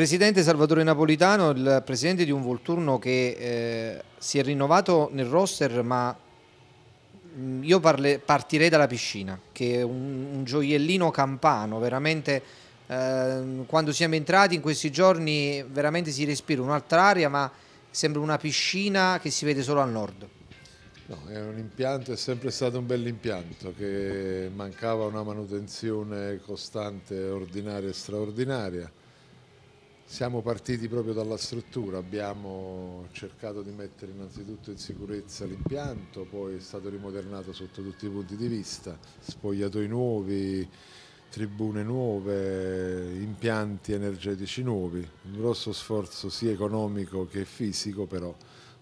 Presidente Salvatore Napolitano, il presidente di un Volturno che eh, si è rinnovato nel roster, ma mm, io parle, partirei dalla piscina, che è un, un gioiellino campano, veramente eh, quando siamo entrati in questi giorni veramente si respira un'altra aria, ma sembra una piscina che si vede solo al nord. No, è un impianto, è sempre stato un bell'impianto che mancava una manutenzione costante, ordinaria e straordinaria siamo partiti proprio dalla struttura, abbiamo cercato di mettere innanzitutto in sicurezza l'impianto, poi è stato rimodernato sotto tutti i punti di vista, spogliatoi nuovi, tribune nuove, impianti energetici nuovi, un grosso sforzo sia economico che fisico, però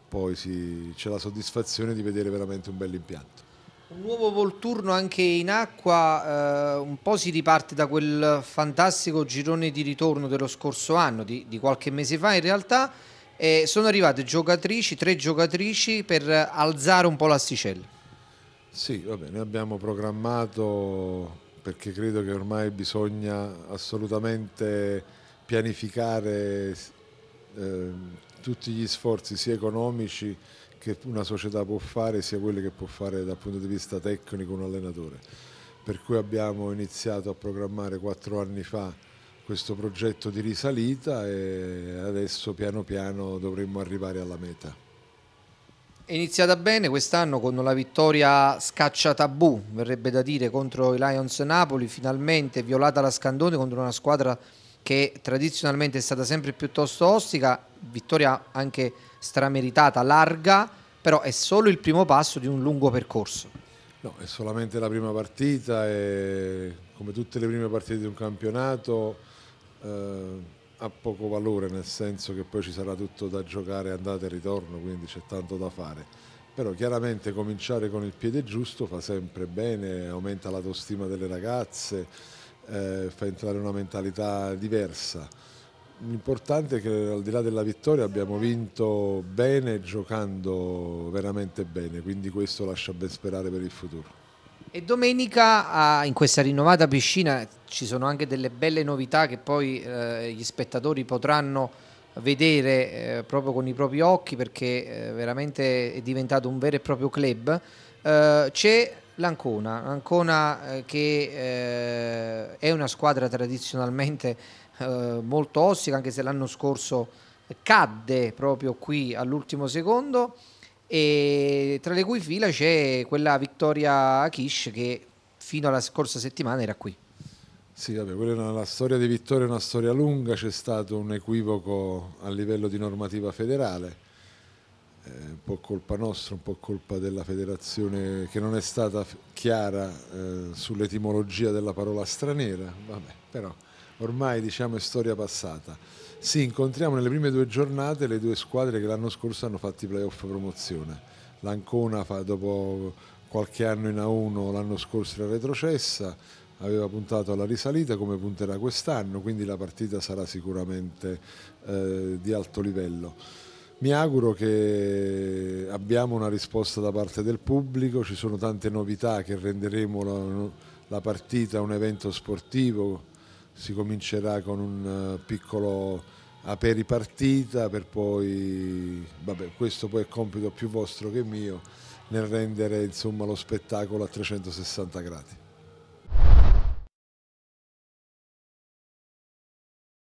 poi si, c'è la soddisfazione di vedere veramente un bel impianto. Un nuovo volturno anche in acqua eh, un po' si riparte da quel fantastico girone di ritorno dello scorso anno, di, di qualche mese fa in realtà, eh, sono arrivate giocatrici, tre giocatrici per alzare un po' l'asticella. Sì, vabbè, noi abbiamo programmato perché credo che ormai bisogna assolutamente pianificare eh, tutti gli sforzi sia economici che una società può fare sia quelle che può fare dal punto di vista tecnico un allenatore. Per cui abbiamo iniziato a programmare quattro anni fa questo progetto di risalita e adesso piano piano dovremmo arrivare alla meta. È iniziata bene quest'anno con la vittoria scaccia tabù, verrebbe da dire, contro i Lions Napoli, finalmente violata la Scandone contro una squadra che tradizionalmente è stata sempre piuttosto ostica, vittoria anche strameritata, larga, però è solo il primo passo di un lungo percorso. No, è solamente la prima partita e come tutte le prime partite di un campionato eh, ha poco valore, nel senso che poi ci sarà tutto da giocare andata e ritorno, quindi c'è tanto da fare. Però chiaramente cominciare con il piede giusto fa sempre bene, aumenta l'autostima delle ragazze, eh, fa entrare una mentalità diversa. L'importante è che al di là della vittoria abbiamo vinto bene giocando veramente bene, quindi questo lascia ben sperare per il futuro. E domenica in questa rinnovata piscina ci sono anche delle belle novità che poi eh, gli spettatori potranno vedere eh, proprio con i propri occhi perché eh, veramente è diventato un vero e proprio club. Eh, c'è L'Ancona, Ancona eh, che eh, è una squadra tradizionalmente eh, molto ostica, anche se l'anno scorso cadde proprio qui all'ultimo secondo, e tra le cui fila c'è quella Vittoria Kish che fino alla scorsa settimana era qui. Sì, vabbè, una, la storia di Vittoria è una storia lunga, c'è stato un equivoco a livello di normativa federale eh, un po' colpa nostra, un po' colpa della federazione che non è stata chiara eh, sull'etimologia della parola straniera, vabbè, però ormai diciamo è storia passata. Sì, incontriamo nelle prime due giornate le due squadre che l'anno scorso hanno fatto i playoff promozione. L'Ancona fa dopo qualche anno in A1 l'anno scorso era retrocessa, aveva puntato alla risalita come punterà quest'anno, quindi la partita sarà sicuramente eh, di alto livello. Mi auguro che abbiamo una risposta da parte del pubblico, ci sono tante novità che renderemo la, la partita un evento sportivo, si comincerà con un eh, piccolo aperipartita per poi, vabbè, questo poi è compito più vostro che mio, nel rendere insomma, lo spettacolo a 360 gradi.